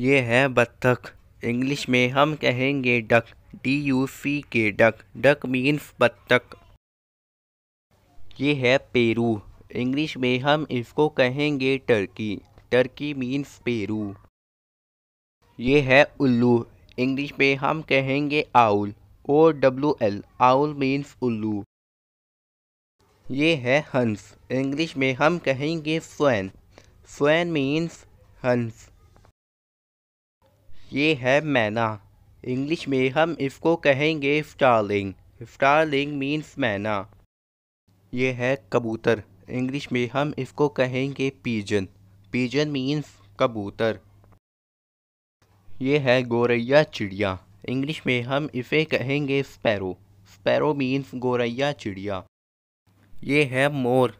ये है बत्तख इंग्लिश में हम कहेंगे duck D you see K duck duck means बत्तख ये है पेरू इंग्लिश में हम इसको कहेंगे टर्की टर्की मीन्स पेरू ये है उल्लू इंग्लिश में हम कहेंगे owl O W L owl means उल्लू ये है हंस इंग्लिश में हम कहेंगे स्वैन स्वैन मीन्स हंस ये है मैना इंग्लिश में हम इसको कहेंगे स्टारलिंग स्टारलिंग मीन्स मैना ये है कबूतर इंग्लिश में हम इसको कहेंगे पीजन पीजन मीन्स कबूतर ये है गोरैया चिड़िया इंग्लिश में हम इसे कहेंगे स्पैरो स्पैरो मीन्स गोरैया चिड़िया ये है मोर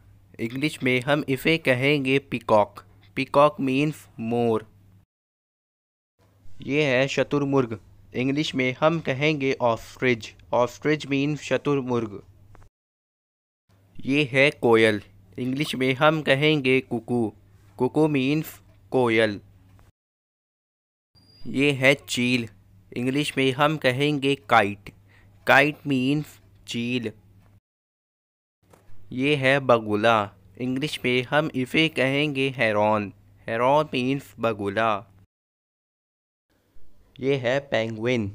इंग्लिश में हम इसे कहेंगे पिकॉक पिकॉक मीन्स मोर ये है शतुर्मुर्ग इंग्लिश में हम कहेंगे ऑस्ट्रिज ऑस्ट्रिज मीन शतुर्मुर्ग ये है कोयल इंग्लिश में हम कहेंगे कुकू कुकू मीन्स कोयल ये है चील इंग्लिश में हम कहेंगे काइट काइट मीन्स चील ये है बगुला इंग्लिश में हम इसे कहेंगे हैरॉन हैरॉन मीन्स बगुला ये है पेंगुइन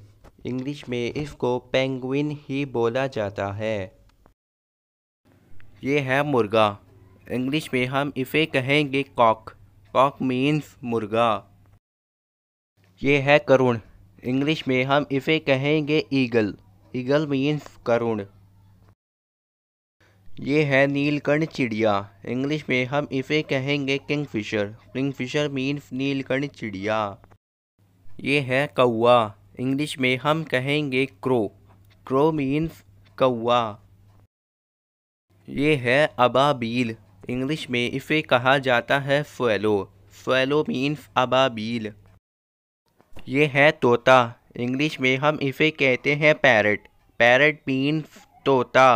इंग्लिश में इसको पेंगुइन ही बोला जाता है ये है मुर्गा इंग्लिश में हम इसे कहेंगे कॉक कॉक मीन्स मुर्गा ये है करुण इंग्लिश में हम इसे कहेंगे ईगल ईगल मीन्स करुण ये है नीलकंठ चिड़िया इंग्लिश में हम इसे कहेंगे किंगफिशर किंगफिशर मीन्स नीलकंठ चिड़िया ये है कौआ इंग्लिश में हम कहेंगे क्रो क्रो मीन्स कौआ ये है अबाबील इंग्लिश में इसे कहा जाता है फैलो फैलो मीन्स अबाबील ये है तोता इंग्लिश में हम इसे कहते हैं पैरट पैरट मीन्स तोता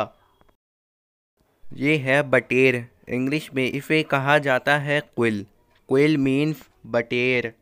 ये है बटेर इंग्लिश में इसे कहा जाता है क्विल क्विल मीन्स बटेर